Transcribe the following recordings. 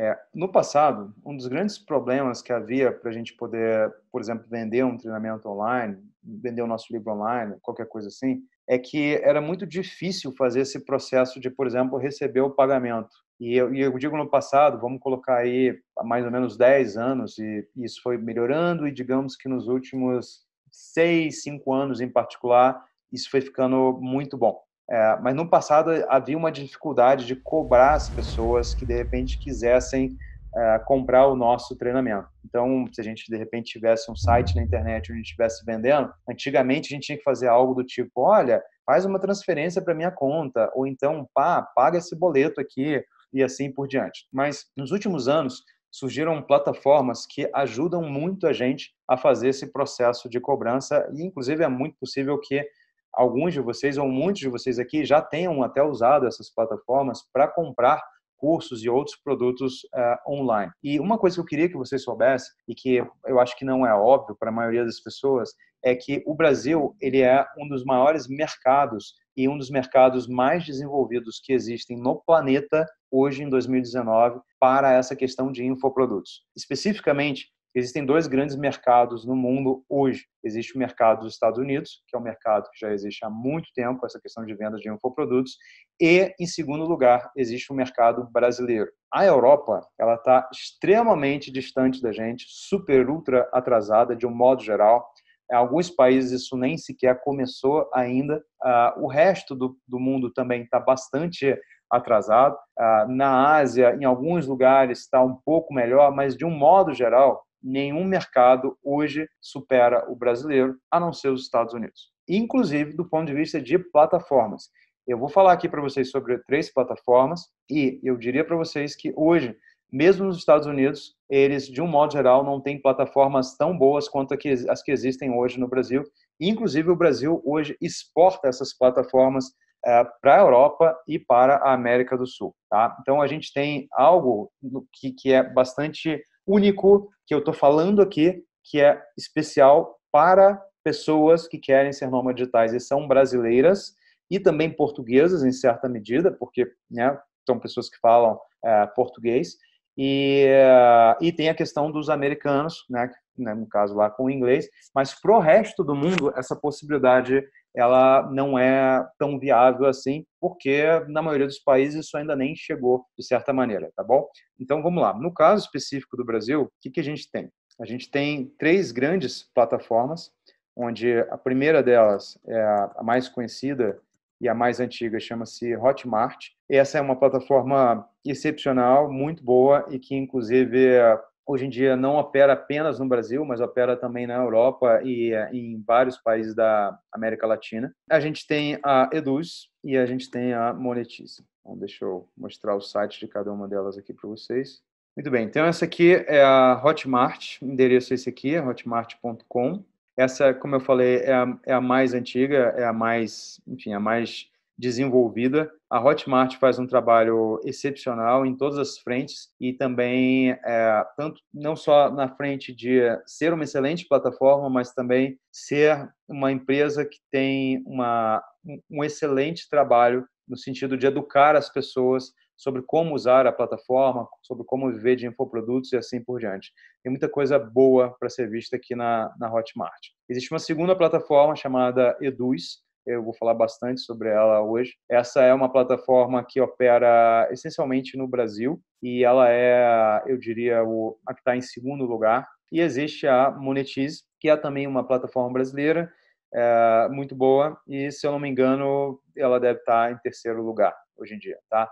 É, no passado, um dos grandes problemas que havia para a gente poder, por exemplo, vender um treinamento online, vender o nosso livro online, qualquer coisa assim, é que era muito difícil fazer esse processo de, por exemplo, receber o pagamento. E eu, e eu digo no passado, vamos colocar aí mais ou menos 10 anos, e, e isso foi melhorando, e digamos que nos últimos 6, 5 anos em particular, isso foi ficando muito bom. É, mas no passado havia uma dificuldade de cobrar as pessoas que de repente quisessem é, comprar o nosso treinamento. Então, se a gente de repente tivesse um site na internet onde a gente estivesse vendendo, antigamente a gente tinha que fazer algo do tipo: olha, faz uma transferência para minha conta, ou então, pá, paga esse boleto aqui, e assim por diante. Mas nos últimos anos, surgiram plataformas que ajudam muito a gente a fazer esse processo de cobrança e inclusive é muito possível que alguns de vocês ou muitos de vocês aqui já tenham até usado essas plataformas para comprar cursos e outros produtos uh, online. E uma coisa que eu queria que vocês soubessem e que eu acho que não é óbvio para a maioria das pessoas é que o Brasil ele é um dos maiores mercados e um dos mercados mais desenvolvidos que existem no planeta hoje em 2019 para essa questão de infoprodutos. Especificamente, Existem dois grandes mercados no mundo hoje. Existe o mercado dos Estados Unidos, que é um mercado que já existe há muito tempo, essa questão de vendas de infoprodutos, e, em segundo lugar, existe o mercado brasileiro. A Europa ela está extremamente distante da gente, super, ultra atrasada, de um modo geral. Em alguns países isso nem sequer começou ainda. Ah, o resto do mundo também está bastante atrasado. Ah, na Ásia, em alguns lugares, está um pouco melhor, mas de um modo geral, nenhum mercado hoje supera o brasileiro, a não ser os Estados Unidos. Inclusive do ponto de vista de plataformas. Eu vou falar aqui para vocês sobre três plataformas e eu diria para vocês que hoje, mesmo nos Estados Unidos, eles, de um modo geral, não têm plataformas tão boas quanto as que existem hoje no Brasil. Inclusive, o Brasil hoje exporta essas plataformas é, eh, para a Europa e para a América do Sul. Tá? Então, a gente tem algo que, que é bastante único que eu estou falando aqui, que é especial para pessoas que querem ser nômades digitais e são brasileiras e também portuguesas em certa medida, porque né, são pessoas que falam é, português e, é, e tem a questão dos americanos, né, né, no caso lá com o inglês, mas para o resto do mundo essa possibilidade ela não é tão viável assim, porque na maioria dos países isso ainda nem chegou, de certa maneira, tá bom? Então vamos lá. No caso específico do Brasil, o que, que a gente tem? A gente tem três grandes plataformas, onde a primeira delas é a mais conhecida e a mais antiga, chama-se Hotmart. Essa é uma plataforma excepcional, muito boa e que, inclusive, é hoje em dia não opera apenas no Brasil, mas opera também na Europa e eh, em vários países da América Latina. A gente tem a Eduz e a gente tem a Monetize. Então, deixa eu mostrar o site de cada uma delas aqui para vocês. Muito bem, então essa aqui é a Hotmart, endereço é esse aqui, é hotmart.com. Essa, como eu falei, é a, é a mais antiga, é a mais, enfim, a mais desenvolvida. A Hotmart faz um trabalho excepcional em todas as frentes e também é, tanto não só na frente de ser uma excelente plataforma, mas também ser uma empresa que tem uma, um excelente trabalho no sentido de educar as pessoas sobre como usar a plataforma, sobre como viver de infoprodutos e assim por diante. Tem muita coisa boa para ser vista aqui na, na Hotmart. Existe uma segunda plataforma chamada Eduz, eu vou falar bastante sobre ela hoje. Essa é uma plataforma que opera essencialmente no Brasil e ela é, eu diria, o, a que está em segundo lugar. E existe a Monetize, que é também uma plataforma brasileira é, muito boa e, se eu não me engano, ela deve estar tá em terceiro lugar hoje em dia, tá?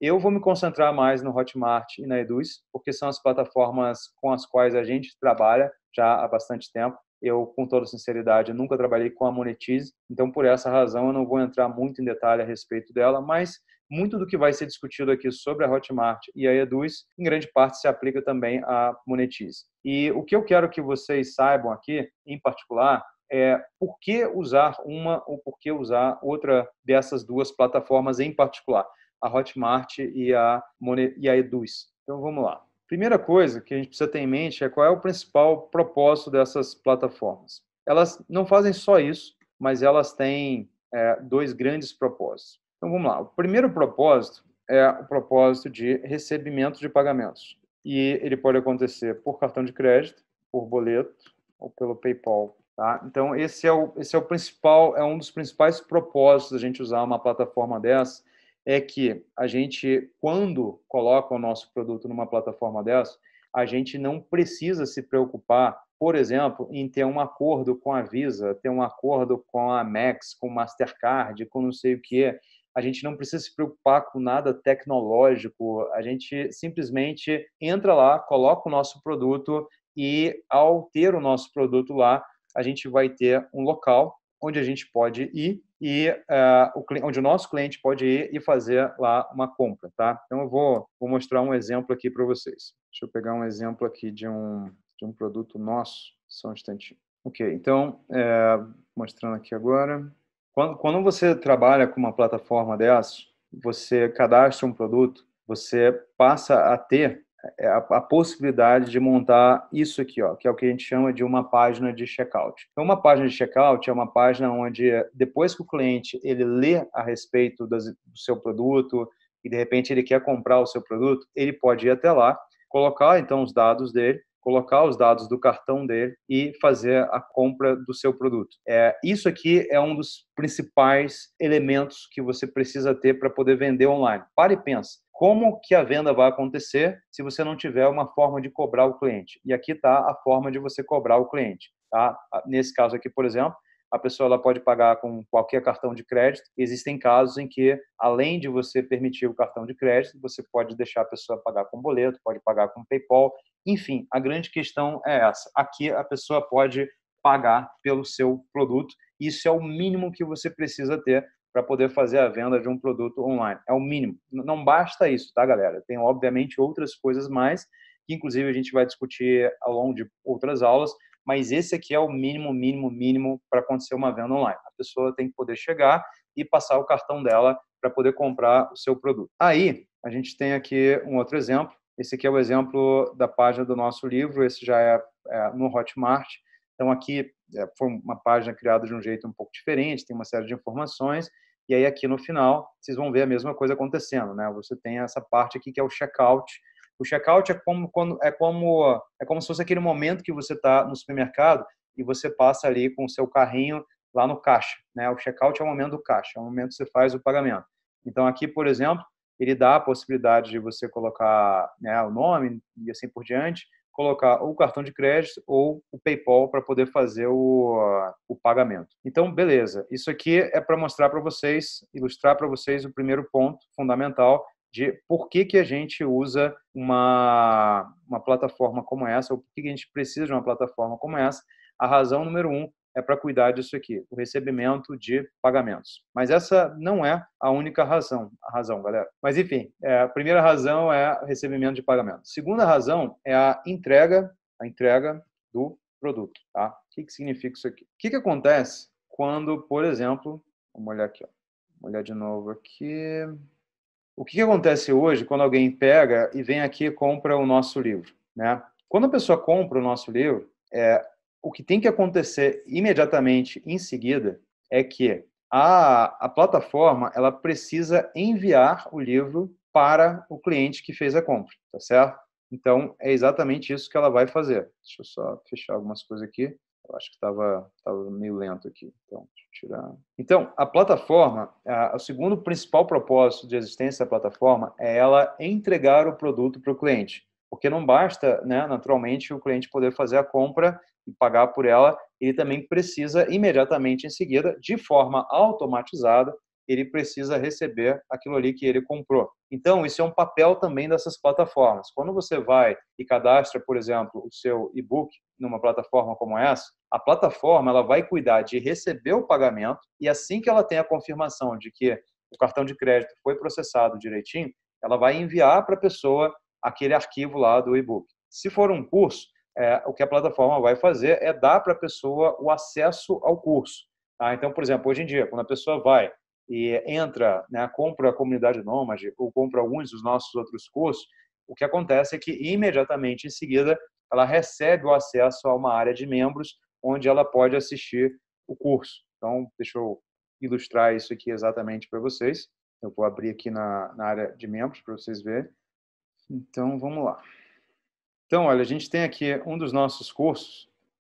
Eu vou me concentrar mais no Hotmart e na Eduz, porque são as plataformas com as quais a gente trabalha já há bastante tempo eu, com toda sinceridade, nunca trabalhei com a Monetize, então por essa razão eu não vou entrar muito em detalhe a respeito dela, mas muito do que vai ser discutido aqui sobre a Hotmart e a Eduz, em grande parte se aplica também à Monetize. E o que eu quero que vocês saibam aqui, em particular, é por que usar uma ou por que usar outra dessas duas plataformas em particular, a Hotmart e a, Monet, e a Eduz. Então vamos lá. Primeira coisa que a gente precisa ter em mente é qual é o principal propósito dessas plataformas. Elas não fazem só isso, mas elas têm é, dois grandes propósitos. Então vamos lá. O primeiro propósito é o propósito de recebimento de pagamentos. E ele pode acontecer por cartão de crédito, por boleto ou pelo PayPal. Tá? Então esse é o esse é o principal é um dos principais propósitos da gente usar uma plataforma dessa é que a gente, quando coloca o nosso produto numa plataforma dessa, a gente não precisa se preocupar, por exemplo, em ter um acordo com a Visa, ter um acordo com a Max, com o Mastercard, com não sei o que. A gente não precisa se preocupar com nada tecnológico. A gente simplesmente entra lá, coloca o nosso produto e, ao ter o nosso produto lá, a gente vai ter um local onde a gente pode ir e uh, o, onde o nosso cliente pode ir e fazer lá uma compra, tá? Então eu vou, vou mostrar um exemplo aqui para vocês. Deixa eu pegar um exemplo aqui de um, de um produto nosso, só um instantinho. Ok, então, é, mostrando aqui agora. Quando, quando você trabalha com uma plataforma dessa, você cadastra um produto, você passa a ter é a, a, possibilidade de montar isso aqui, ó, que é o que a gente chama de uma página de checkout. Então, uma página de checkout é uma página onde, é, depois que o cliente ele lê a respeito das, do seu produto e, de repente, ele quer comprar o seu produto, ele pode ir até lá, colocar, então, os dados dele, colocar os dados do cartão dele e fazer a compra do seu produto. É, isso aqui é um dos principais elementos que você precisa ter para poder vender online. Para e pensa como que a venda vai acontecer se você não tiver uma forma de cobrar o cliente. E aqui está a forma de você cobrar o cliente. Tá? Nesse caso aqui, por exemplo, a pessoa ela pode pagar com qualquer cartão de crédito. Existem casos em que, além de você permitir o cartão de crédito, você pode deixar a pessoa pagar com boleto, pode pagar com PayPal. Enfim, a grande questão é essa. Aqui a pessoa pode pagar pelo seu produto. Isso é o mínimo que você precisa ter para poder fazer a venda de um produto online. É o mínimo. Não basta isso, tá, galera? Tem, obviamente, outras coisas mais, que inclusive a gente vai discutir ao longo de outras aulas, mas esse aqui é o mínimo, mínimo, mínimo para acontecer uma venda online. A pessoa tem que poder chegar e passar o cartão dela para poder comprar o seu produto. Aí, a gente tem aqui um outro exemplo. Esse aqui é o exemplo da página do nosso livro, esse já é, é no Hotmart. Então, aqui é, foi uma página criada de um jeito um pouco diferente, tem uma série de informações, e aí aqui no final vocês vão ver a mesma coisa acontecendo, né? Você tem essa parte aqui que é o checkout. O checkout é como quando é como é como se fosse aquele momento que você está no supermercado e você passa ali com o seu carrinho lá no caixa, né? O checkout é o momento do caixa, é o momento que você faz o pagamento. Então aqui, por exemplo, ele dá a possibilidade de você colocar né, o nome e assim por diante colocar ou o cartão de crédito ou o PayPal para poder fazer o, o pagamento. Então, beleza. Isso aqui é para mostrar para vocês, ilustrar para vocês o primeiro ponto fundamental de por que, que a gente usa uma, uma plataforma como essa, ou por que, que a gente precisa de uma plataforma como essa. A razão número um é para cuidar disso aqui, o recebimento de pagamentos. Mas essa não é a única razão, a razão, galera. Mas enfim, é, a primeira razão é o recebimento de pagamentos. Segunda razão é a entrega, a entrega do produto, tá? O que, que significa isso aqui? O que, que acontece quando, por exemplo, vamos olhar aqui, ó, vamos olhar de novo aqui. O que, que acontece hoje quando alguém pega e vem aqui e compra o nosso livro, né? Quando a pessoa compra o nosso livro, é, o que tem que acontecer imediatamente em seguida é que a, a plataforma ela precisa enviar o livro para o cliente que fez a compra, tá certo? Então, é exatamente isso que ela vai fazer. Deixa eu só fechar algumas coisas aqui. Eu acho que estava tava meio lento aqui. Então, tirar. Então, a plataforma, a, o segundo principal propósito de existência da plataforma é ela entregar o produto para o cliente. Porque não basta, né, naturalmente, o cliente poder fazer a compra e pagar por ela, ele também precisa imediatamente em seguida, de forma automatizada, ele precisa receber aquilo ali que ele comprou. Então, isso é um papel também dessas plataformas. Quando você vai e cadastra, por exemplo, o seu e-book numa plataforma como essa, a plataforma ela vai cuidar de receber o pagamento e assim que ela tem a confirmação de que o cartão de crédito foi processado direitinho, ela vai enviar para a pessoa aquele arquivo lá do e-book. Se for um curso, é, o que a plataforma vai fazer é dar para a pessoa o acesso ao curso. Tá? Então, por exemplo, hoje em dia, quando a pessoa vai e entra, né, compra a comunidade Nômade ou compra alguns dos nossos outros cursos, o que acontece é que imediatamente em seguida ela recebe o acesso a uma área de membros onde ela pode assistir o curso. Então, deixa eu ilustrar isso aqui exatamente para vocês. Eu vou abrir aqui na, na área de membros para vocês verem. Então, vamos lá. Então, olha, a gente tem aqui um dos nossos cursos,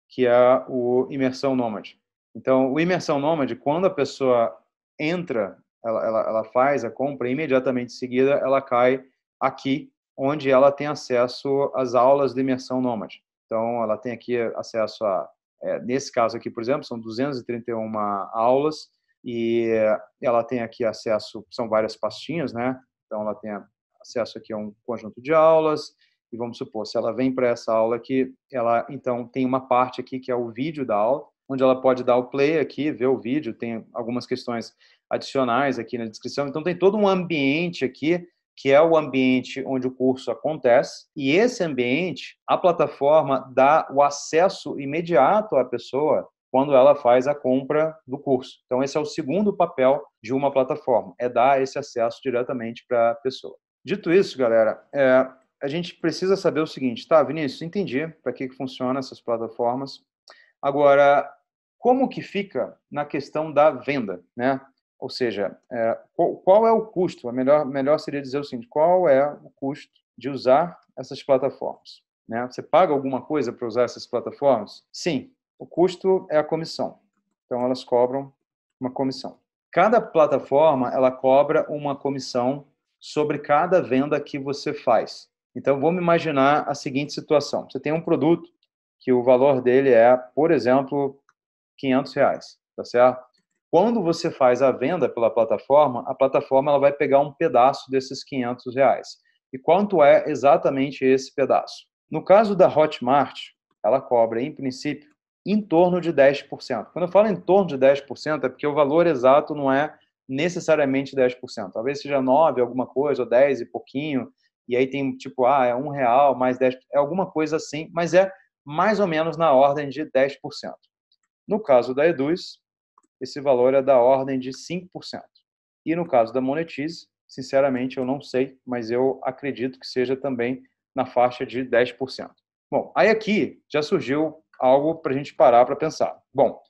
que é o Imersão Nômade. Então, o Imersão Nômade, quando a pessoa entra, ela, ela, ela faz a compra, imediatamente em seguida ela cai aqui, onde ela tem acesso às aulas de Imersão Nômade. Então, ela tem aqui acesso a, é, nesse caso aqui, por exemplo, são 231 aulas e ela tem aqui acesso, são várias pastinhas, né? Então, ela tem acesso aqui a um conjunto de aulas, e vamos supor, se ela vem para essa aula aqui, ela então tem uma parte aqui que é o vídeo da aula, onde ela pode dar o play aqui, ver o vídeo, tem algumas questões adicionais aqui na descrição. Então tem todo um ambiente aqui que é o ambiente onde o curso acontece, e esse ambiente, a plataforma dá o acesso imediato à pessoa quando ela faz a compra do curso. Então, esse é o segundo papel de uma plataforma, é dar esse acesso diretamente para a pessoa. Dito isso, galera, é, a gente precisa saber o seguinte, tá, Vinícius, entendi para que, que funcionam essas plataformas. Agora, como que fica na questão da venda, né? Ou seja, é, qual, qual, é o custo? A melhor, melhor seria dizer o seguinte, qual é o custo de usar essas plataformas? Né? Você paga alguma coisa para usar essas plataformas? Sim, o custo é a comissão. Então, elas cobram uma comissão. Cada plataforma, ela cobra uma comissão sobre cada venda que você faz. Então, vamos imaginar a seguinte situação. Você tem um produto que o valor dele é, por exemplo, 500 reais, tá certo? Quando você faz a venda pela plataforma, a plataforma ela vai pegar um pedaço desses 500 reais. E quanto é exatamente esse pedaço? No caso da Hotmart, ela cobra, em princípio, em torno de 10%. Quando eu falo em torno de 10%, é porque o valor exato não é necessariamente 10%. Talvez seja 9, alguma coisa, ou 10 e pouquinho, e aí tem tipo, ah, é um real mais 10, é alguma coisa assim, mas é mais ou menos na ordem de 10%. No caso da Eduz, esse valor é da ordem de 5%. E no caso da Monetize, sinceramente eu não sei, mas eu acredito que seja também na faixa de 10%. Bom, aí aqui já surgiu algo para a gente parar para pensar. Bom,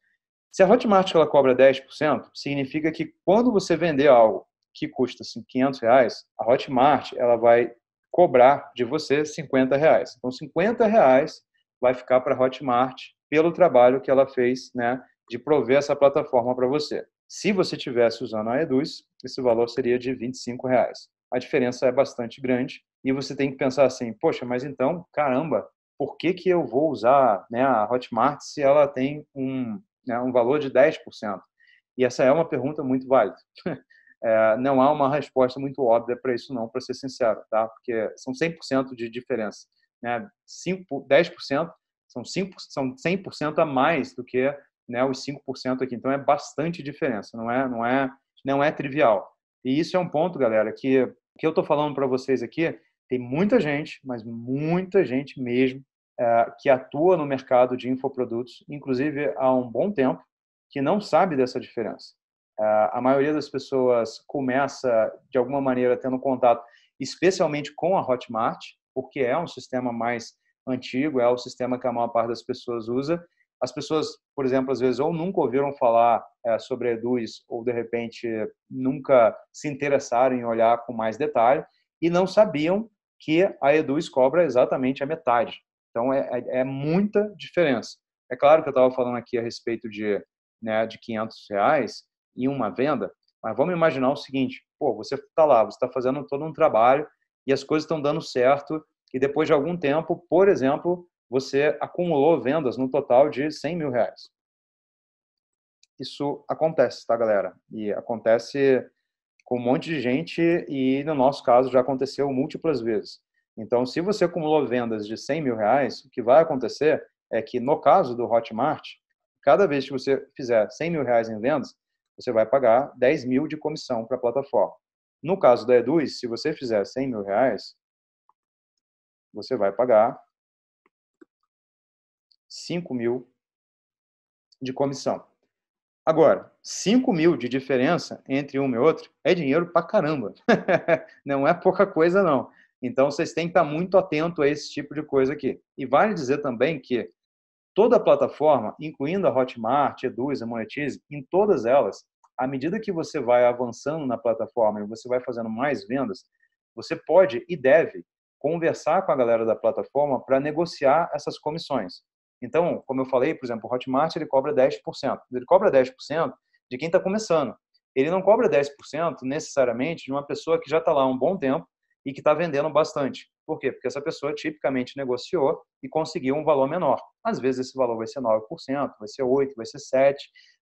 se a Hotmart ela cobra 10%, significa que quando você vender algo que custa assim, 500 reais, a Hotmart ela vai cobrar de você 50 reais. Então, 50 reais vai ficar para a Hotmart pelo trabalho que ela fez né, de prover essa plataforma para você. Se você tivesse usando a Eduz, esse valor seria de 25 reais. A diferença é bastante grande e você tem que pensar assim, poxa, mas então, caramba, por que, que eu vou usar né, a Hotmart se ela tem um, né, um valor de 10%? E essa é uma pergunta muito válida é, não há uma resposta muito óbvia para isso não, para ser sincero, tá? Porque são 100% de diferença, né? 5, 10% são 5, são 100% a mais do que, né, os 5% aqui. Então é bastante diferença, não é, não é, não é trivial. E isso é um ponto, galera, que que eu estou falando para vocês aqui, tem muita gente, mas muita gente mesmo, é, que atua no mercado de infoprodutos, inclusive há um bom tempo, que não sabe dessa diferença. Ah, a maioria das pessoas começa, de alguma maneira, tendo contato, especialmente com a Hotmart, porque é um sistema mais antigo, é o sistema que a maior parte das pessoas usa. As pessoas, por exemplo, às vezes ou nunca ouviram falar eh, sobre a Eduz, ou de repente nunca se interessaram em olhar com mais detalhe, e não sabiam que a Eduz cobra exatamente a metade. Então, é, é, é muita diferença. É claro que eu estava falando aqui a respeito de, né, de 500 reais, em uma venda, mas vamos imaginar o seguinte: pô, você está lá, você está fazendo todo um trabalho e as coisas estão dando certo, e depois de algum tempo, por exemplo, você acumulou vendas no total de 100 mil reais. Isso acontece, tá, galera? E acontece com um monte de gente e, no nosso caso, já aconteceu múltiplas vezes. Então, se você acumulou vendas de 100 mil reais, o que vai acontecer é que, no caso do Hotmart, cada vez que você fizer 100 mil reais em vendas, você vai pagar 10 mil de comissão para a plataforma. No caso da Eduis, se você fizer 100 mil reais, você vai pagar 5 mil de comissão. Agora, 5 mil de diferença entre um e outro é dinheiro para caramba. não é pouca coisa, não. Então, vocês têm que estar muito atento a esse tipo de coisa aqui. E vale dizer também que Toda a plataforma, incluindo a Hotmart, Eduz, a Monetize, em todas elas, à medida que você vai avançando na plataforma e você vai fazendo mais vendas, você pode e deve conversar com a galera da plataforma para negociar essas comissões. Então, como eu falei, por exemplo, o Hotmart ele cobra 10%. Ele cobra 10% de quem está começando. Ele não cobra 10% necessariamente de uma pessoa que já está lá há um bom tempo, e que está vendendo bastante. Por quê? Porque essa pessoa tipicamente negociou e conseguiu um valor menor. Às vezes esse valor vai ser 9%, vai ser 8%, vai ser 7%,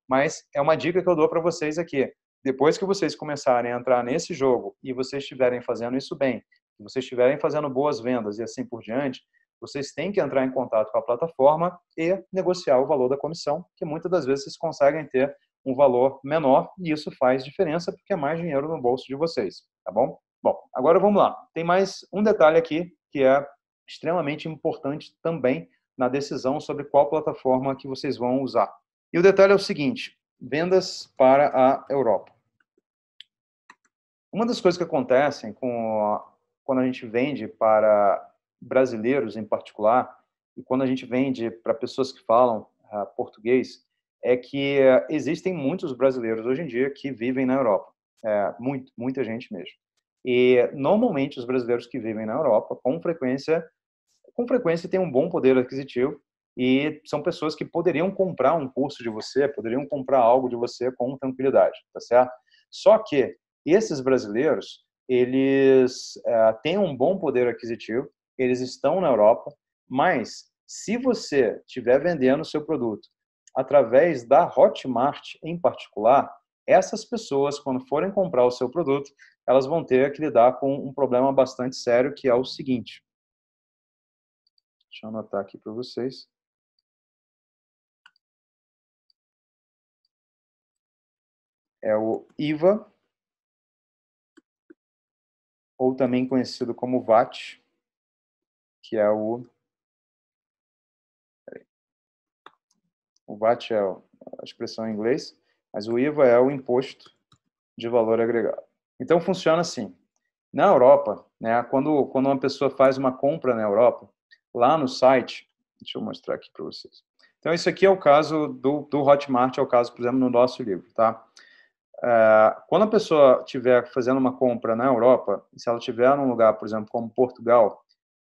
mas é uma dica que eu dou para vocês aqui. Depois que vocês começarem a entrar nesse jogo e vocês estiverem fazendo isso bem, vocês estiverem fazendo boas vendas e assim por diante, vocês têm que entrar em contato com a plataforma e negociar o valor da comissão, que muitas das vezes vocês conseguem ter um valor menor e isso faz diferença porque é mais dinheiro no bolso de vocês, tá bom? Bom, agora vamos lá. Tem mais um detalhe aqui que é extremamente importante também na decisão sobre qual plataforma que vocês vão usar. E o detalhe é o seguinte: vendas para a Europa. Uma das coisas que acontecem com a, quando a gente vende para brasileiros em particular e quando a gente vende para pessoas que falam uh, português é que uh, existem muitos brasileiros hoje em dia que vivem na Europa, é, muito, muita gente mesmo. E normalmente os brasileiros que vivem na Europa, com frequência, com frequência têm um bom poder aquisitivo e são pessoas que poderiam comprar um curso de você, poderiam comprar algo de você com tranquilidade, tá certo? Só que esses brasileiros, eles eh, têm um bom poder aquisitivo, eles estão na Europa, mas se você estiver vendendo o seu produto através da Hotmart em particular, essas pessoas, quando forem comprar o seu produto, elas vão ter que lidar com um problema bastante sério, que é o seguinte. Deixa eu anotar aqui para vocês. É o IVA, ou também conhecido como VAT, que é o. O VAT é a expressão em inglês, mas o IVA é o Imposto de Valor Agregado. Então funciona assim. Na Europa, né, quando, quando uma pessoa faz uma compra na Europa, lá no site, deixa eu mostrar aqui para vocês. Então, isso aqui é o caso do, do Hotmart, é o caso, por exemplo, no nosso livro, tá? Uh, quando a pessoa estiver fazendo uma compra na Europa, se ela estiver num lugar, por exemplo, como Portugal,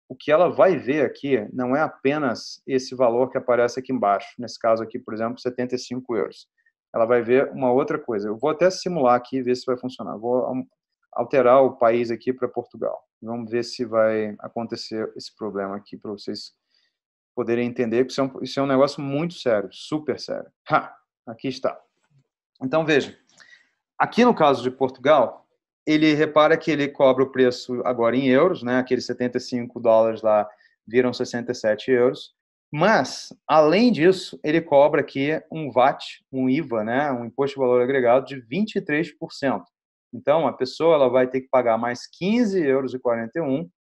o que ela vai ver aqui não é apenas esse valor que aparece aqui embaixo, nesse caso aqui, por exemplo, 75 euros ela vai ver uma outra coisa. Eu vou até simular aqui e ver se vai funcionar. Vou alterar o país aqui para Portugal. Vamos ver se vai acontecer esse problema aqui para vocês poderem entender, que isso, é um, isso é um negócio muito sério, super sério. Ha! Aqui está. Então, veja, aqui no caso de Portugal, ele repara que ele cobra o preço agora em euros, né? Aqueles 75 dólares lá viram 67 euros. Mas, além disso, ele cobra aqui um VAT, um IVA, né, um imposto de valor agregado de 23%. Então, a pessoa ela vai ter que pagar mais 15,41 euros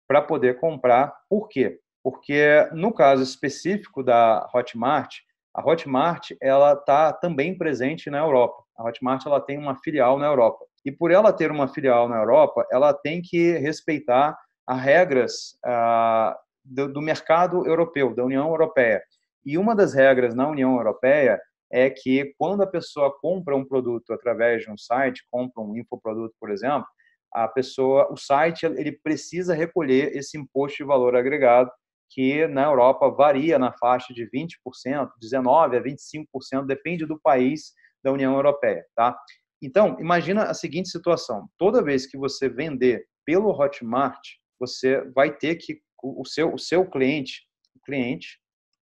para poder comprar. Por quê? Porque no caso específico da Hotmart, a Hotmart ela está também presente na Europa. A Hotmart ela tem uma filial na Europa. E por ela ter uma filial na Europa, ela tem que respeitar as regras ah, do, do mercado europeu, da União Europeia. E uma das regras na União Europeia é que quando a pessoa compra um produto através de um site, compra um infoproduto, por exemplo, a pessoa, o site, ele precisa recolher esse imposto de valor agregado que na Europa varia na faixa de 20%, 19 a 25%, depende do país da União Europeia, tá? Então, imagina a seguinte situação: toda vez que você vender pelo Hotmart, você vai ter que o seu, o seu cliente, o cliente,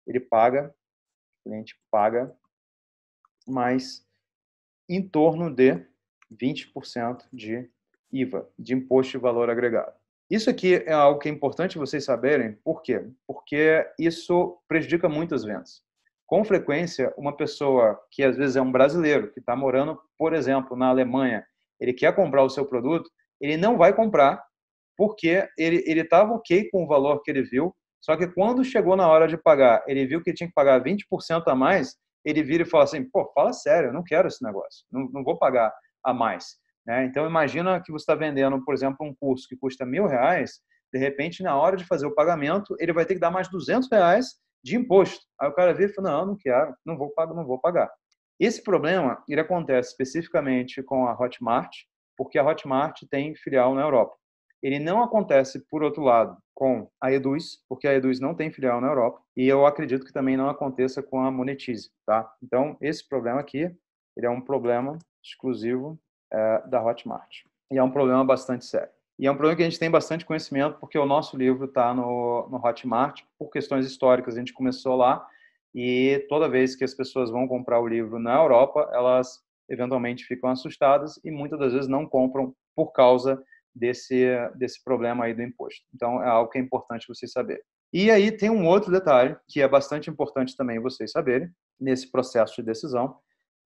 ele paga, o cliente paga mais em torno de 20% de IVA, de imposto de valor agregado. Isso aqui é algo que é importante vocês saberem, por quê? Porque isso prejudica muitas vendas. Com frequência, uma pessoa que às vezes é um brasileiro, que está morando, por exemplo, na Alemanha, ele quer comprar o seu produto, ele não vai comprar porque ele estava ok com o valor que ele viu, só que quando chegou na hora de pagar, ele viu que tinha que pagar 20% a mais, ele vira e fala assim, pô, fala sério, eu não quero esse negócio, não, não vou pagar a mais. Né? Então, imagina que você está vendendo, por exemplo, um curso que custa mil reais, de repente, na hora de fazer o pagamento, ele vai ter que dar mais 200 reais de imposto. Aí o cara vira e fala, não, não quero, não vou pagar, não vou pagar. Esse problema, ele acontece especificamente com a Hotmart, porque a Hotmart tem filial na Europa. Ele não acontece, por outro lado, com a Eduz, porque a Eduz não tem filial na Europa, e eu acredito que também não aconteça com a Monetize, tá? Então, esse problema aqui, ele é um problema exclusivo é, da Hotmart. E é um problema bastante sério. E é um problema que a gente tem bastante conhecimento, porque o nosso livro está no, no Hotmart, por questões históricas, a gente começou lá, e toda vez que as pessoas vão comprar o livro na Europa, elas eventualmente ficam assustadas e muitas das vezes não compram por causa desse, desse problema aí do imposto. Então, é algo que é importante vocês saberem. E aí tem um outro detalhe que é bastante importante também vocês saberem nesse processo de decisão,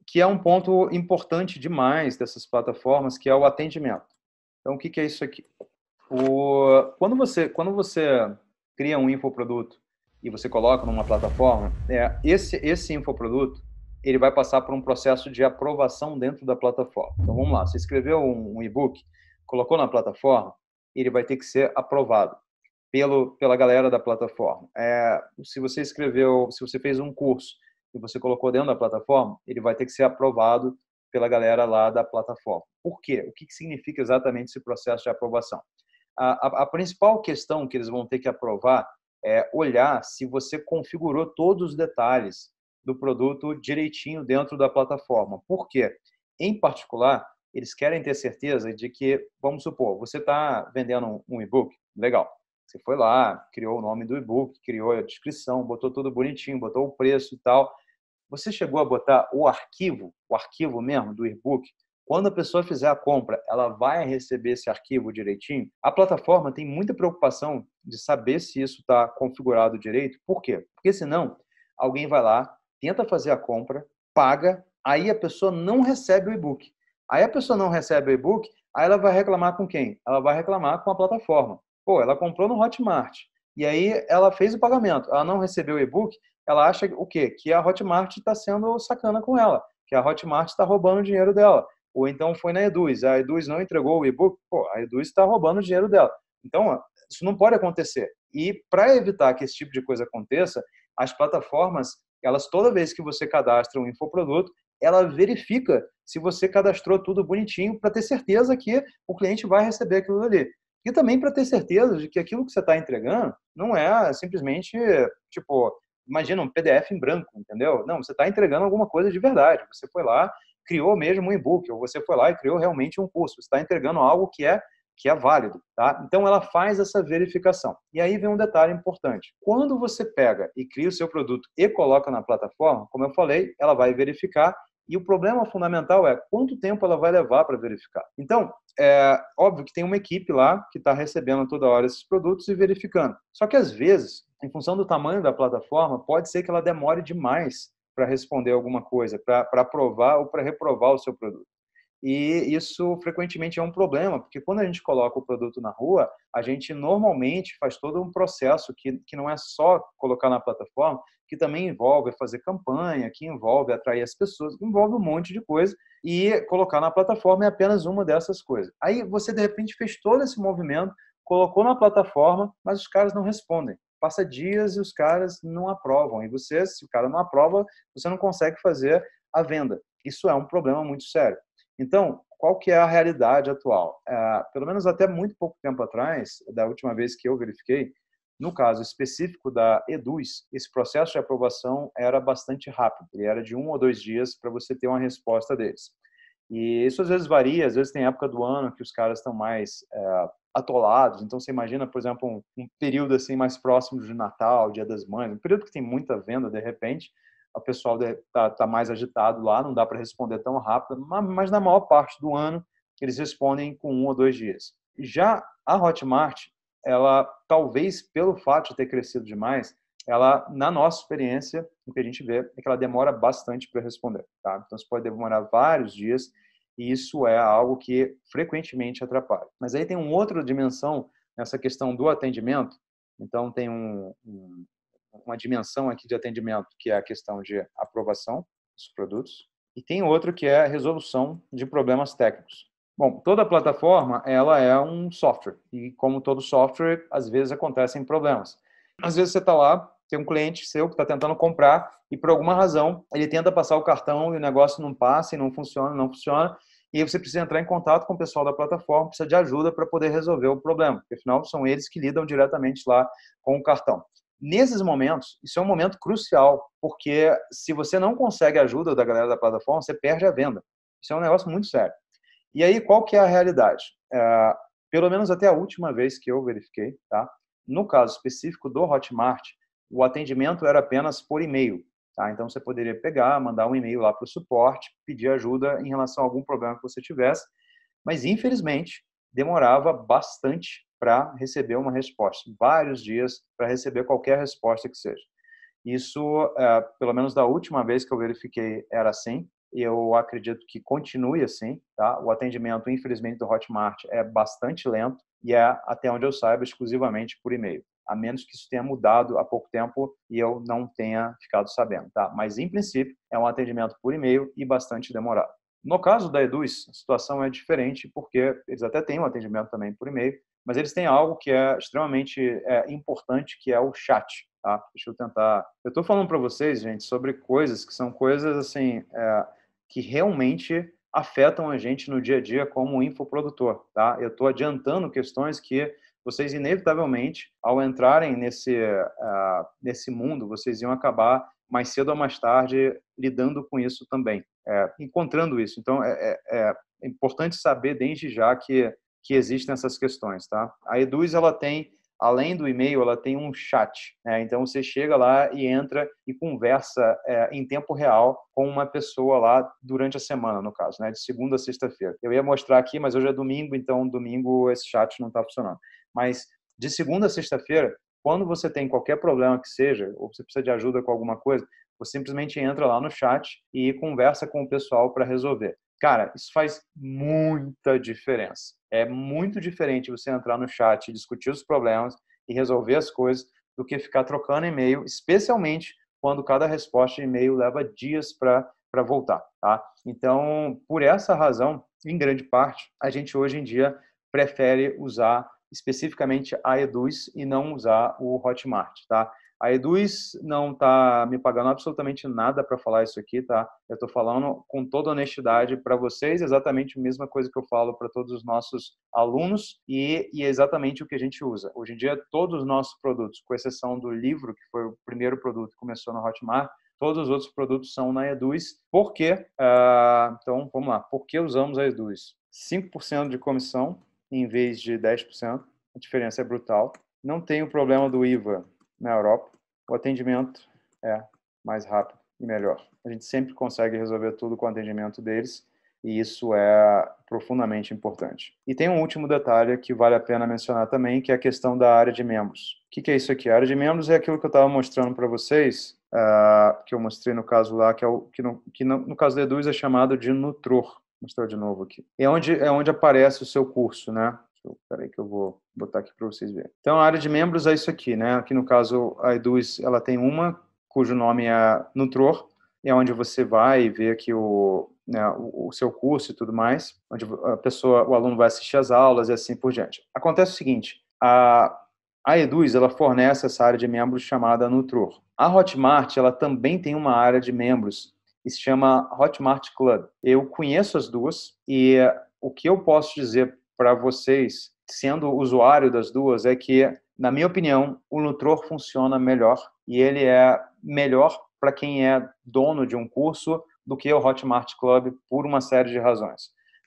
que é um ponto importante demais dessas plataformas, que é o atendimento. Então, o que, que é isso aqui? O... Quando, você, quando você cria um infoproduto e você coloca numa plataforma, é, esse, esse infoproduto ele vai passar por um processo de aprovação dentro da plataforma. Então, vamos lá, você escreveu um, um e-book, colocou na plataforma, ele vai ter que ser aprovado pelo, pela galera da plataforma. É, se você escreveu, se você fez um curso e você colocou dentro da plataforma, ele vai ter que ser aprovado pela galera lá da plataforma. Por quê? O que significa exatamente esse processo de aprovação? A, a, a principal questão que eles vão ter que aprovar é olhar se você configurou todos os detalhes do produto direitinho dentro da plataforma. Por quê? Em particular, eles querem ter certeza de que, vamos supor, você está vendendo um e-book, legal. Você foi lá, criou o nome do e-book, criou a descrição, botou tudo bonitinho, botou o preço e tal. Você chegou a botar o arquivo, o arquivo mesmo do e-book, quando a pessoa fizer a compra, ela vai receber esse arquivo direitinho? A plataforma tem muita preocupação de saber se isso está configurado direito. Por quê? Porque senão alguém vai lá, tenta fazer a compra, paga, aí a pessoa não recebe o e-book. Aí a pessoa não recebe o e-book, aí ela vai reclamar com quem? Ela vai reclamar com a plataforma. Pô, ela comprou no Hotmart. E aí ela fez o pagamento, ela não recebeu o e-book, ela acha o quê? Que a Hotmart está sendo sacana com ela, que a Hotmart está roubando o dinheiro dela. Ou então foi na Eduz, a Eduz não entregou o e-book, pô, a Eduz está roubando o dinheiro dela. Então, isso não pode acontecer. E para evitar que esse tipo de coisa aconteça, as plataformas, elas toda vez que você cadastra um infoproduto, ela verifica se você cadastrou tudo bonitinho para ter certeza que o cliente vai receber aquilo ali. E também para ter certeza de que aquilo que você está entregando não é simplesmente, tipo, imagina um PDF em branco, entendeu? Não, você está entregando alguma coisa de verdade. Você foi lá, criou mesmo um e-book, ou você foi lá e criou realmente um curso. Você está entregando algo que é que é válido, tá? Então ela faz essa verificação. E aí vem um detalhe importante. Quando você pega e cria o seu produto e coloca na plataforma, como eu falei, ela vai verificar e o problema fundamental é quanto tempo ela vai levar para verificar. Então, é óbvio que tem uma equipe lá que está recebendo toda hora esses produtos e verificando. Só que às vezes, em função do tamanho da plataforma, pode ser que ela demore demais para responder alguma coisa, para aprovar ou para reprovar o seu produto. E isso frequentemente é um problema, porque quando a gente coloca o produto na rua, a gente normalmente faz todo um processo que, que não é só colocar na plataforma, que também envolve fazer campanha, que envolve atrair as pessoas, envolve um monte de coisa e colocar na plataforma é apenas uma dessas coisas. Aí você de repente fez todo esse movimento, colocou na plataforma, mas os caras não respondem. Passa dias e os caras não aprovam. E você, se o cara não aprova, você não consegue fazer a venda. Isso é um problema muito sério. Então, qual que é a realidade atual? É, pelo menos até muito pouco tempo atrás, da última vez que eu verifiquei, no caso específico da Eduz, esse processo de aprovação era bastante rápido, ele era de um ou dois dias para você ter uma resposta deles. E isso às vezes varia, às vezes tem época do ano que os caras estão mais é, atolados, então você imagina, por exemplo, um, um período assim mais próximo de Natal, Dia das Mães, um período que tem muita venda, de repente, o pessoal está tá mais agitado lá, não dá para responder tão rápido, mas, mas, na maior parte do ano eles respondem com um ou dois dias. Já a Hotmart, ela talvez pelo fato de ter crescido demais, ela na nossa experiência, o que a gente vê é que ela demora bastante para responder, tá? Então você pode demorar vários dias e isso é algo que frequentemente atrapalha. Mas aí tem uma outra dimensão nessa questão do atendimento. Então tem um, um, uma dimensão aqui de atendimento que é a questão de aprovação dos produtos e tem outro que é a resolução de problemas técnicos. Bom, toda plataforma ela é um software e como todo software, às vezes acontecem problemas. Às vezes você está lá, tem um cliente seu que está tentando comprar e por alguma razão ele tenta passar o cartão e o negócio não passa e não funciona, não funciona e aí você precisa entrar em contato com o pessoal da plataforma, precisa de ajuda para poder resolver o problema, porque afinal são eles que lidam diretamente lá com o cartão. Nesses momentos, isso é um momento crucial, porque se você não consegue ajuda da galera da plataforma, você perde a venda. Isso é um negócio muito sério. E aí, qual que é a realidade? É, pelo menos até a última vez que eu verifiquei, tá? No caso específico do Hotmart, o atendimento era apenas por e-mail, tá? Então você poderia pegar, mandar um e-mail lá para o suporte, pedir ajuda em relação a algum problema que você tivesse, mas infelizmente demorava bastante para receber uma resposta, vários dias para receber qualquer resposta que seja. Isso, é, pelo menos da última vez que eu verifiquei, era assim eu acredito que continue assim, tá? O atendimento, infelizmente, do Hotmart é bastante lento e é, até onde eu saiba, exclusivamente por e-mail. A menos que isso tenha mudado há pouco tempo e eu não tenha ficado sabendo, tá? Mas, em princípio, é um atendimento por e-mail e bastante demorado. No caso da Eduz, a situação é diferente porque eles até têm um atendimento também por e-mail, mas eles têm algo que é extremamente é, importante, que é o chat. Tá? Deixa eu tentar. Eu estou falando para vocês, gente, sobre coisas que são coisas assim. É que realmente afetam a gente no dia a dia como infoprodutor, tá? Eu estou adiantando questões que vocês inevitavelmente, ao entrarem nesse, uh, nesse mundo, vocês iam acabar mais cedo ou mais tarde lidando com isso também, é, encontrando isso. Então, é, é, é importante saber desde já que, que existem essas questões, tá? A Eduz, ela tem além do e-mail, ela tem um chat. Né? Então você chega lá e entra e conversa é, em tempo real com uma pessoa lá durante a semana, no caso, né? de segunda a sexta-feira. Eu ia mostrar aqui, mas hoje é domingo, então domingo esse chat não está funcionando. Mas de segunda a sexta-feira, quando você tem qualquer problema que seja, ou você precisa de ajuda com alguma coisa, você simplesmente entra lá no chat e conversa com o pessoal para resolver. Cara, isso faz muita diferença. É muito diferente você entrar no chat, discutir os problemas e resolver as coisas do que ficar trocando e-mail, especialmente quando cada resposta de e-mail leva dias para voltar, tá? Então, por essa razão, em grande parte, a gente hoje em dia prefere usar especificamente a Eduz e não usar o Hotmart, tá? A Eduz não está me pagando absolutamente nada para falar isso aqui, tá? Eu estou falando com toda honestidade para vocês, exatamente a mesma coisa que eu falo para todos os nossos alunos e, e, é exatamente o que a gente usa. Hoje em dia, todos os nossos produtos, com exceção do livro, que foi o primeiro produto que começou na Hotmart, todos os outros produtos são na Eduz. Por quê? Uh, então, vamos lá. Por que usamos a Eduz? 5% de comissão em vez de 10%. A diferença é brutal. Não tem o problema do IVA na Europa, o atendimento é mais rápido e melhor. A gente sempre consegue resolver tudo com o atendimento deles e isso é profundamente importante. E tem um último detalhe que vale a pena mencionar também, que é a questão da área de membros. O que, é isso aqui? A área de membros é aquilo que eu estava mostrando para vocês, uh, que eu mostrei no caso lá, que, é o, que, no, que no, no caso do Eduz é chamado de Nutror. Mostrar de novo aqui. É onde, é onde aparece o seu curso, né? espera peraí que eu vou botar aqui para vocês verem. Então, a área de membros é isso aqui, né? Aqui no caso, a Eduz, ela tem uma, cujo nome é Nutror, é onde você vai e vê aqui o, né, o, o, seu curso e tudo mais, onde a pessoa, o aluno vai assistir as aulas e assim por diante. Acontece o seguinte, a, a Eduz, ela fornece essa área de membros chamada Nutror. A Hotmart, ela também tem uma área de membros e se chama Hotmart Club. Eu conheço as duas e o que eu posso dizer para vocês, sendo usuário das duas, é que, na minha opinião, o Nutror funciona melhor e ele é melhor para quem é dono de um curso do que o Hotmart Club por uma série de razões.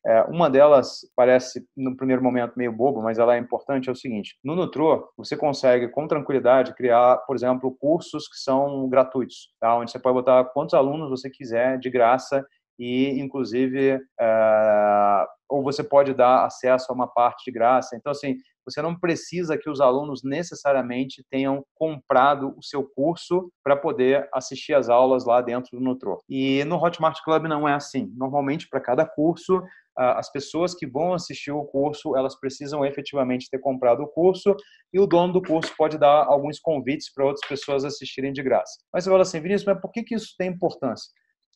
É, uma delas parece, no primeiro momento, meio bobo, mas ela é importante, é o seguinte. No Nutro, você consegue, com tranquilidade, criar, por exemplo, cursos que são gratuitos, tá? onde você pode botar quantos alunos você quiser, de graça, e, inclusive, é, ou você pode dar acesso a uma parte de graça. Então, assim, você não precisa que os alunos necessariamente tenham comprado o seu curso para poder assistir as aulas lá dentro do Nutro. E no Hotmart Club não é assim. Normalmente, para cada curso, as pessoas que vão assistir o curso, elas precisam efetivamente ter comprado o curso e o dono do curso pode dar alguns convites para outras pessoas assistirem de graça. Mas você fala assim, Vinícius, mas por que, que isso tem importância?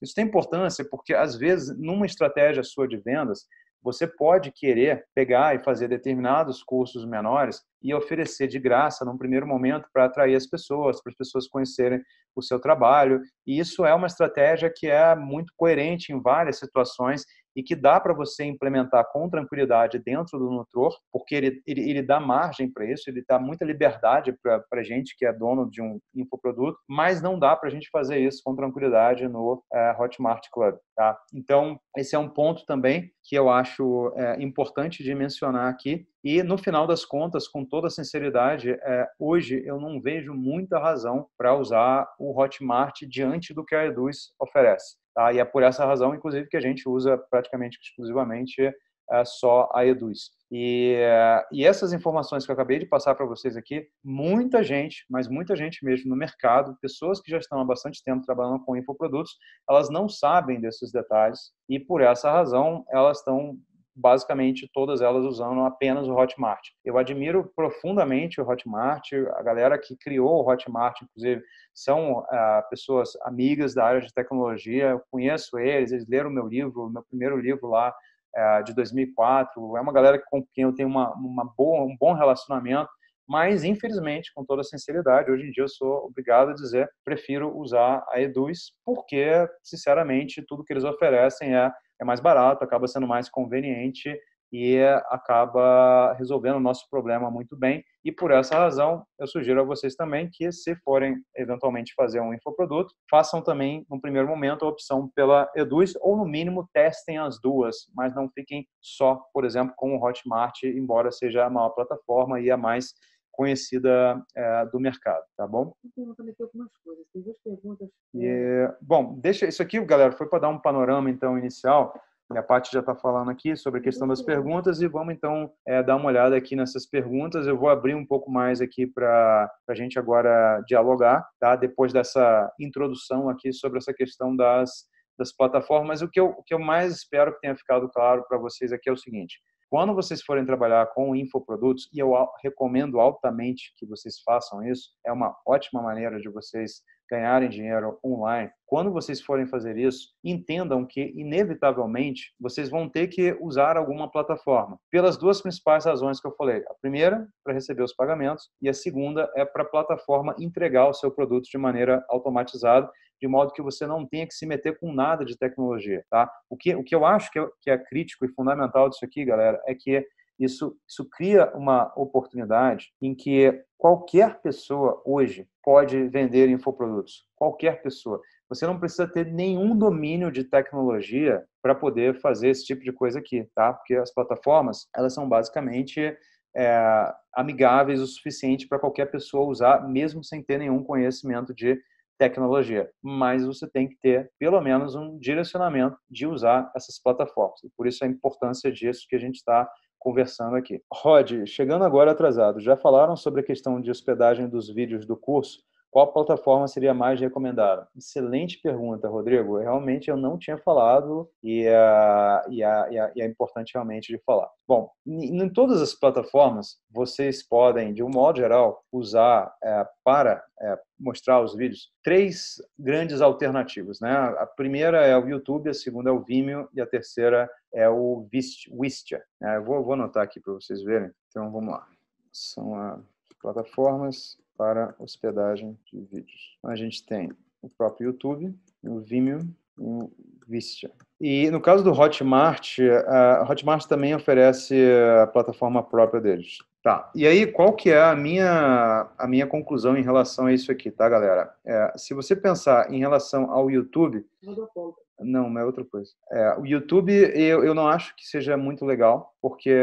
Isso tem importância porque, às vezes, numa estratégia sua de vendas, você pode querer pegar e fazer determinados cursos menores e oferecer de graça num primeiro momento para atrair as pessoas, para as pessoas conhecerem o seu trabalho. E isso é uma estratégia que é muito coerente em várias situações e que dá para você implementar com tranquilidade dentro do Nutror, porque ele, ele, ele dá margem para isso, ele dá muita liberdade para a gente que é dono de um infoproduto, mas não dá para a gente fazer isso com tranquilidade no é, Hotmart Club. Tá? Então, esse é um ponto também que eu acho é, importante de mencionar aqui. E, no final das contas, com toda sinceridade, é, hoje eu não vejo muita razão para usar o Hotmart diante do que a Eduz oferece. Tá? e é por essa razão, inclusive, que a gente usa praticamente exclusivamente eh, só a Eduz. E, eh, e, essas informações que eu acabei de passar para vocês aqui, muita gente, mas muita gente mesmo no mercado, pessoas que já estão há bastante tempo trabalhando com infoprodutos, elas não sabem desses detalhes e por essa razão elas estão basicamente todas elas usando apenas o Hotmart. Eu admiro profundamente o Hotmart, a galera que criou o Hotmart, inclusive, são ah, pessoas amigas da área de tecnologia, eu conheço eles, eles leram meu livro, meu primeiro livro lá ah, de 2004, é uma galera com quem eu tenho uma, uma boa, um bom relacionamento, mas infelizmente, com toda sinceridade, hoje em dia eu sou obrigado a dizer, prefiro usar a Eduz, porque, sinceramente, tudo que eles oferecem é é mais barato, acaba sendo mais conveniente e acaba resolvendo o nosso problema muito bem. E por essa razão, eu sugiro a vocês também que, se forem eventualmente fazer um infoproduto, façam também, no primeiro momento, a opção pela Eduz, ou no mínimo testem as duas, mas não fiquem só, por exemplo, com o Hotmart, embora seja a maior plataforma e a mais conhecida é, do mercado, tá bom? algumas coisas, duas perguntas. E, né? bom, deixa isso aqui, galera, foi para dar um panorama então inicial. A parte já está falando aqui sobre a questão das perguntas e vamos então é, dar uma olhada aqui nessas perguntas. Eu vou abrir um pouco mais aqui para a gente agora dialogar, tá? Depois dessa introdução aqui sobre essa questão das, das plataformas. O que, eu, o que eu mais espero que tenha ficado claro para vocês aqui é o seguinte: quando vocês forem trabalhar com infoprodutos, e eu recomendo altamente que vocês façam isso, é uma ótima maneira de vocês ganharem dinheiro online. Quando vocês forem fazer isso, entendam que, inevitavelmente, vocês vão ter que usar alguma plataforma, pelas duas principais razões que eu falei. A primeira, para receber os pagamentos, e a segunda é para a plataforma entregar o seu produto de maneira automatizada de modo que você não tenha que se meter com nada de tecnologia, tá? O que, o que eu acho que é, que é crítico e fundamental disso aqui, galera, é que isso, isso cria uma oportunidade em que qualquer pessoa hoje pode vender infoprodutos. Qualquer pessoa. Você não precisa ter nenhum domínio de tecnologia para poder fazer esse tipo de coisa aqui, tá? Porque as plataformas, elas são basicamente é, amigáveis o suficiente para qualquer pessoa usar, mesmo sem ter nenhum conhecimento de tecnologia, mas você tem que ter pelo menos um direcionamento de usar essas plataformas. E por isso a importância disso que a gente está conversando aqui. Rod, chegando agora atrasado, já falaram sobre a questão de hospedagem dos vídeos do curso, qual plataforma seria mais recomendada? Excelente pergunta, Rodrigo. Realmente eu não tinha falado e é, e e é importante realmente de falar. Bom, em todas as plataformas, vocês podem, de um modo geral, usar é, para é, mostrar os vídeos três grandes alternativas. Né? A primeira é o YouTube, a segunda é o Vimeo e a terceira é o Wistia. Né? Eu vou, vou anotar aqui para vocês verem. Então, vamos lá. São as plataformas para hospedagem de vídeos. A gente tem o próprio YouTube, o Vimeo e o Vistia. E no caso do Hotmart, a Hotmart também oferece a plataforma própria deles. Tá. E aí, qual que é a minha, a minha conclusão em relação a isso aqui, tá, galera? É, se você pensar em relação ao YouTube. Não, mas é outra coisa. É, o YouTube, eu, eu não acho que seja muito legal, porque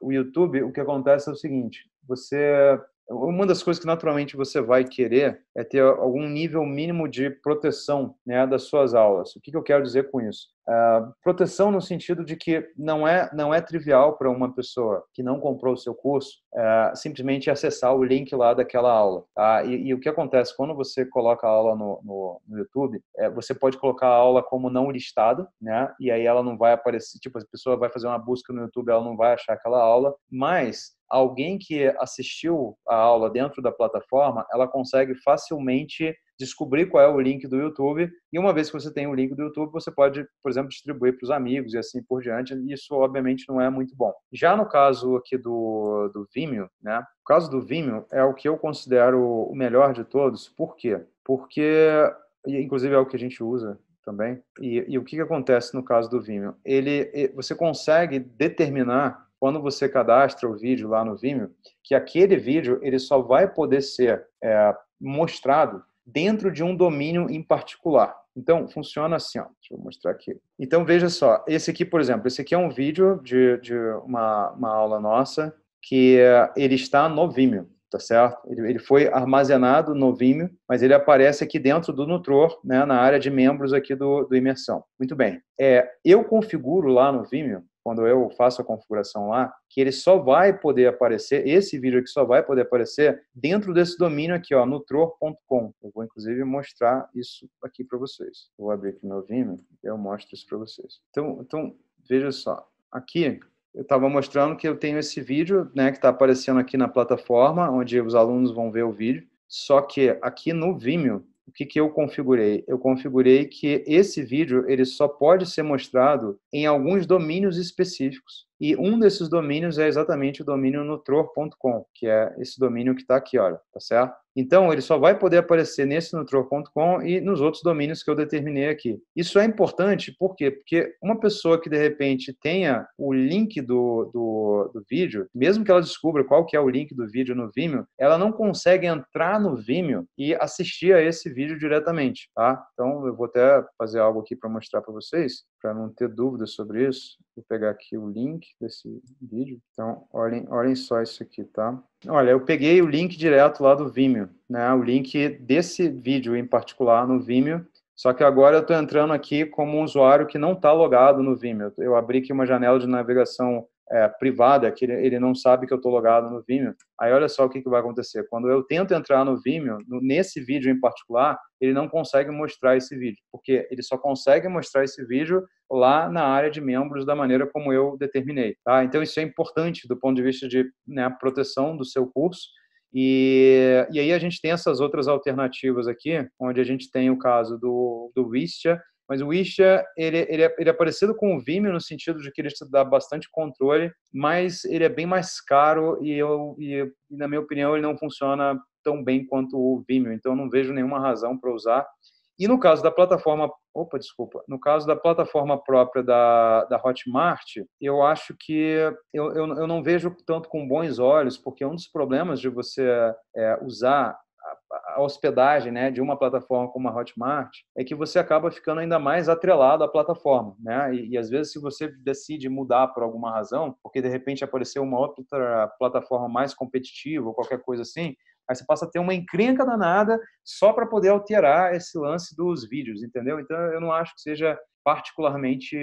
o YouTube, o que acontece é o seguinte: você uma das coisas que naturalmente você vai querer é ter algum nível mínimo de proteção né, das suas aulas. O que, que eu quero dizer com isso? Uh, proteção no sentido de que não é, não é trivial para uma pessoa que não comprou o seu curso é, simplesmente acessar o link lá daquela aula. Tá? E, e, o que acontece quando você coloca a aula no, no, no YouTube, é, você pode colocar a aula como não listada, né? E aí ela não vai aparecer, tipo, a pessoa vai fazer uma busca no YouTube, ela não vai achar aquela aula, mas alguém que assistiu a aula dentro da plataforma, ela consegue facilmente descobrir qual é o link do YouTube. E uma vez que você tem o link do YouTube, você pode, por exemplo, distribuir para os amigos e assim por diante. Isso, obviamente, não é muito bom. Já no caso aqui do, do Vimeo, né? O caso do Vimeo é o que eu considero o melhor de todos. Por quê? Porque, inclusive, é o que a gente usa também. E, e o que, que acontece no caso do Vimeo? Ele, você consegue determinar quando você cadastra o vídeo lá no Vimeo, que aquele vídeo ele só vai poder ser é, mostrado dentro de um domínio em particular. Então, funciona assim, ó. deixa eu mostrar aqui. Então, veja só, esse aqui, por exemplo, esse aqui é um vídeo de, de uma, uma aula nossa que eh, ele está no Vimeo, tá certo? Ele, ele foi armazenado no Vimeo, mas ele aparece aqui dentro do Nutror, né, na área de membros aqui do, do Imersão. Muito bem. É, eu configuro lá no Vimeo quando eu faço a configuração lá, que ele só vai poder aparecer, esse vídeo aqui só vai poder aparecer dentro desse domínio aqui, ó, nutror.com. Eu vou, inclusive, mostrar isso aqui para vocês. Vou abrir aqui meu Vimeo e eu mostro isso para vocês. Então, então, veja só. Aqui, eu estava mostrando que eu tenho esse vídeo, né, que está aparecendo aqui na plataforma, onde os alunos vão ver o vídeo. Só que aqui no Vimeo, o que, que eu configurei? Eu configurei que esse vídeo ele só pode ser mostrado em alguns domínios específicos. E um desses domínios é exatamente o domínio nutror.com, que é esse domínio que está aqui, olha, tá certo? Então, ele só vai poder aparecer nesse nutror.com e nos outros domínios que eu determinei aqui. Isso é importante, por quê? Porque uma pessoa que, de repente, tenha o link do, do, do vídeo, mesmo que ela descubra qual que é o link do vídeo no Vimeo, ela não consegue entrar no Vimeo e assistir a esse vídeo diretamente, tá? Então, eu vou até fazer algo aqui para mostrar para vocês para não ter dúvidas sobre isso, vou pegar aqui o link desse vídeo. Então, olhem, olhem só isso aqui, tá? Olha, eu peguei o link direto lá do Vimeo, né? O link desse vídeo em particular no Vimeo. Só que agora eu estou entrando aqui como um usuário que não está logado no Vimeo. Eu abri aqui uma janela de navegação é, privada, que ele, ele, não sabe que eu estou logado no Vimeo. Aí olha só o que, que vai acontecer. Quando eu tento entrar no Vimeo, no, nesse vídeo em particular, ele não consegue mostrar esse vídeo, porque ele só consegue mostrar esse vídeo lá na área de membros da maneira como eu determinei. Tá? Então isso é importante do ponto de vista de né, proteção do seu curso. E, e aí a gente tem essas outras alternativas aqui, onde a gente tem o caso do, do Vistia, mas o Isha, ele, ele, é, ele é parecido com o Vimeo no sentido de que ele te dá bastante controle, mas ele é bem mais caro e, eu, e na minha opinião, ele não funciona tão bem quanto o Vimeo. Então, eu não vejo nenhuma razão para usar. E no caso da plataforma, opa, desculpa, no caso da plataforma própria da, da Hotmart, eu acho que eu, eu, eu não vejo tanto com bons olhos, porque um dos problemas de você é, usar a hospedagem né, de uma plataforma como a Hotmart, é que você acaba ficando ainda mais atrelado à plataforma. Né? E, e às vezes, se você decide mudar por alguma razão, porque de repente apareceu uma outra plataforma mais competitiva ou qualquer coisa assim, Aí você passa a ter uma encrenca danada só para poder alterar esse lance dos vídeos, entendeu? Então eu não acho que seja particularmente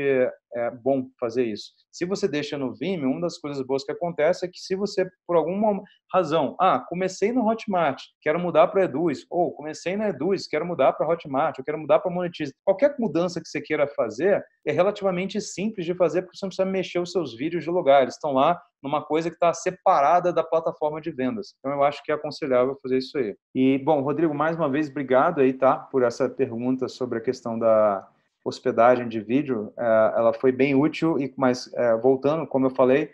é bom fazer isso. Se você deixa no Vimeo, uma das coisas boas que acontece é que se você, por alguma razão, ah, comecei no Hotmart, quero mudar para Eduz, ou comecei na Eduz, quero mudar para Hotmart, ou quero mudar para Monetize. Qualquer mudança que você queira fazer é relativamente simples de fazer, porque você não precisa mexer os seus vídeos de lugar, eles estão lá numa coisa que está separada da plataforma de vendas. Então, eu acho que é aconselhável fazer isso aí. E, bom, Rodrigo, mais uma vez, obrigado aí, tá, por essa pergunta sobre a questão da, hospedagem de vídeo, é, ela foi bem útil, e mas é, voltando, como eu falei,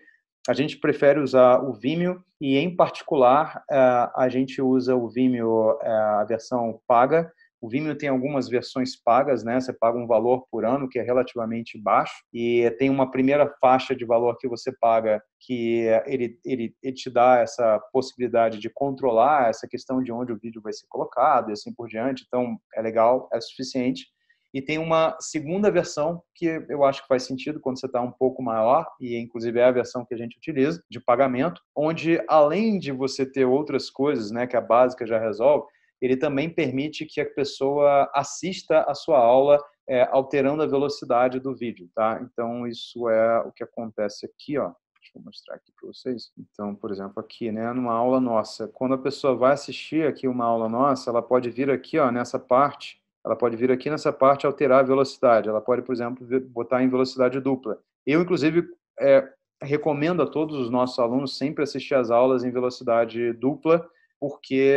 a gente prefere usar o Vimeo e, em particular, é, a gente usa o Vimeo, a versão paga. O Vimeo tem algumas versões pagas, né? Você paga um valor por ano que é relativamente baixo e tem uma primeira faixa de valor que você paga que ele, ele, ele te dá essa possibilidade de controlar essa questão de onde o vídeo vai ser colocado e assim por diante. Então, é legal, é suficiente e tem uma segunda versão que eu acho que faz sentido quando você está um pouco maior, e inclusive é a versão que a gente utiliza, de pagamento, onde além de você ter outras coisas né, que a básica já resolve, ele também permite que a pessoa assista a sua aula é, alterando a velocidade do vídeo, tá? Então, isso é o que acontece aqui, ó. Deixa eu mostrar aqui para vocês. Então, por exemplo, aqui, né, numa aula nossa, quando a pessoa vai assistir aqui uma aula nossa, ela pode vir aqui, ó, nessa parte ela pode vir aqui nessa parte alterar a velocidade. Ela pode, por exemplo, botar em velocidade dupla. Eu, inclusive, é, recomendo a todos os nossos alunos sempre assistir as aulas em velocidade dupla, porque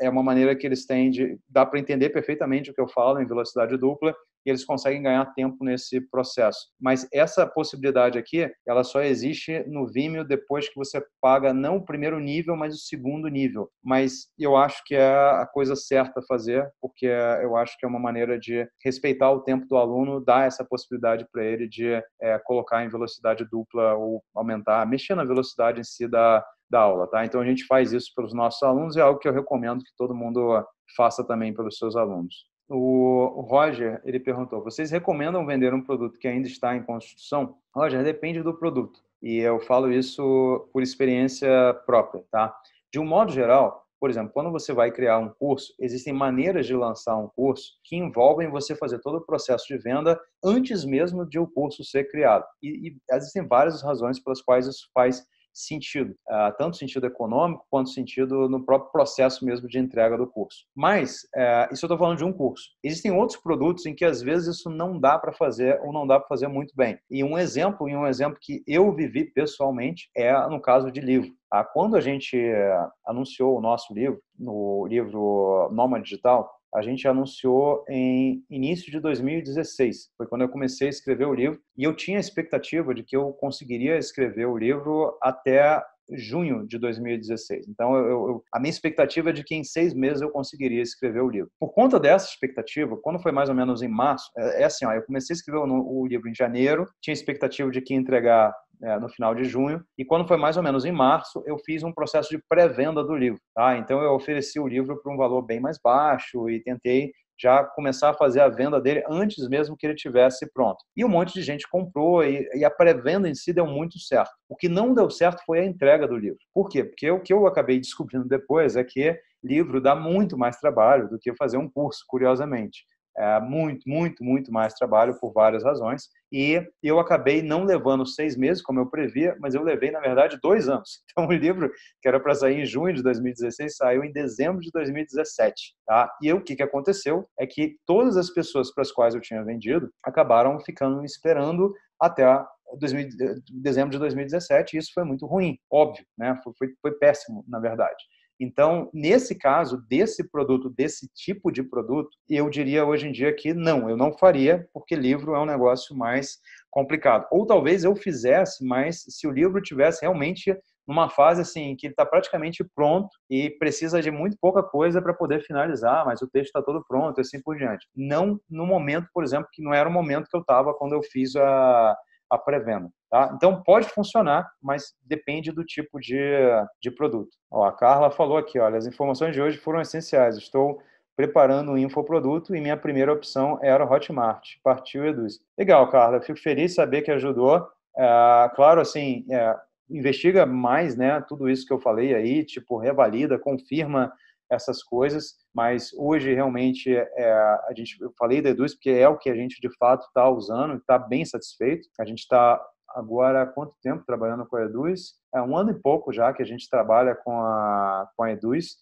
é uma maneira que eles têm de. dá para entender perfeitamente o que eu falo em velocidade dupla e eles conseguem ganhar tempo nesse processo. Mas essa possibilidade aqui, ela só existe no Vimeo depois que você paga não o primeiro nível, mas o segundo nível. Mas eu acho que é a coisa certa a fazer, porque eu acho que é uma maneira de respeitar o tempo do aluno, dar essa possibilidade para ele de é, colocar em velocidade dupla ou aumentar, mexer na velocidade em si da, da aula, tá? Então a gente faz isso para os nossos alunos e é algo que eu recomendo que todo mundo faça também pelos seus alunos. O Roger, ele perguntou: "Vocês recomendam vender um produto que ainda está em construção?" Roger, depende do produto. E eu falo isso por experiência própria, tá? De um modo geral, por exemplo, quando você vai criar um curso, existem maneiras de lançar um curso que envolvem você fazer todo o processo de venda antes mesmo de o curso ser criado. E, e existem várias razões pelas quais isso faz sentido, ah, tanto sentido econômico quanto sentido no próprio processo mesmo de entrega do curso. Mas, eh, isso eu estou falando de um curso. Existem outros produtos em que às vezes isso não dá para fazer ou não dá para fazer muito bem. E um exemplo, e um exemplo que eu vivi pessoalmente, é no caso de livro. Ah, quando a gente eh, anunciou o nosso livro, no livro Nômade Digital, a gente anunciou em início de 2016. Foi quando eu comecei a escrever o livro. E eu tinha a expectativa de que eu conseguiria escrever o livro até junho de 2016. Então, eu, eu, a minha expectativa é de que em seis meses eu conseguiria escrever o livro. Por conta dessa expectativa, quando foi mais ou menos em março, é, é assim, ó, eu comecei a escrever o, o livro em janeiro, tinha expectativa de que entregar é, no final de junho. E quando foi mais ou menos em março, eu fiz um processo de pré-venda do livro. Tá? Então eu ofereci o livro por um valor bem mais baixo e tentei já começar a fazer a venda dele antes mesmo que ele tivesse pronto. E um monte de gente comprou e, e a pré-venda em si deu muito certo. O que não deu certo foi a entrega do livro. Por quê? Porque o que eu acabei descobrindo depois é que livro dá muito mais trabalho do que fazer um curso, curiosamente é, muito, muito, muito mais trabalho por várias razões. E eu acabei não levando seis meses, como eu previa, mas eu levei, na verdade, dois anos. Então, o livro, que era para sair em junho de 2016, saiu em dezembro de 2017. Tá? E eu, o que, que aconteceu é que todas as pessoas para as quais eu tinha vendido acabaram ficando esperando até 2000, eh, dezembro de 2017, e isso foi muito ruim, óbvio, né? Foi, foi, foi péssimo, na verdade. Então, nesse caso, desse produto, desse tipo de produto, eu diria hoje em dia que não, eu não faria, porque livro é um negócio mais complicado. Ou talvez eu fizesse, mas se o livro tivesse realmente numa fase assim que ele está praticamente pronto e precisa de muito pouca coisa para poder finalizar, mas o texto está todo pronto e assim por diante. Não no momento, por exemplo, que não era o momento que eu estava quando eu fiz a, a pré-venda. Tá? Então pode funcionar, mas depende do tipo de, de produto. Ó, a Carla falou aqui, olha, as informações de hoje foram essenciais. Estou preparando um infoproduto e minha primeira opção era o Hotmart. Partiu Eduz. Legal, Carla. Fico feliz saber que ajudou. É, claro, assim, é, investiga mais né, tudo isso que eu falei aí, tipo, revalida, confirma essas coisas, mas hoje realmente é, é a gente, eu falei da Eduz porque é o que a gente de fato está usando e está bem satisfeito. A gente está agora há quanto tempo trabalhando com a Eduz? É um ano e pouco já que a gente trabalha com a, com a Eduz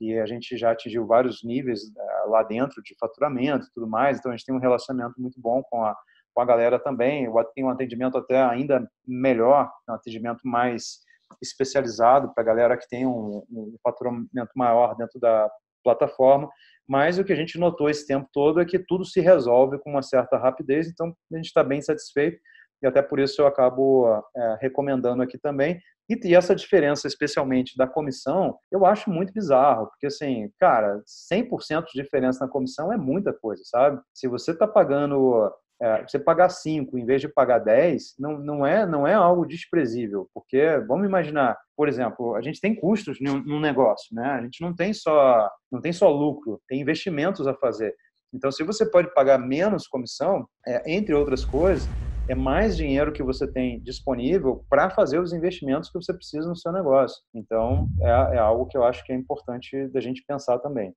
e a gente já atingiu vários níveis é, lá dentro de faturamento e tudo mais, então a gente tem um relacionamento muito bom com a, com a galera também, tem um atendimento até ainda melhor, um atendimento mais especializado para a galera que tem um, um faturamento maior dentro da plataforma, mas o que a gente notou esse tempo todo é que tudo se resolve com uma certa rapidez, então a gente está bem satisfeito e até por isso eu acabo é, recomendando aqui também. E, e, essa diferença, especialmente da comissão, eu acho muito bizarro, porque assim, cara, 100% de diferença na comissão é muita coisa, sabe? Se você está pagando é, você pagar 5 em vez de pagar 10 não, não, é, não é algo desprezível, porque vamos imaginar, por exemplo, a gente tem custos num negócio, né? A gente não tem só não tem só lucro, tem investimentos a fazer. Então, se você pode pagar menos comissão, é, entre outras coisas, é mais dinheiro que você tem disponível para fazer os investimentos que você precisa no seu negócio. Então, é, é, algo que eu acho que é importante da gente pensar também.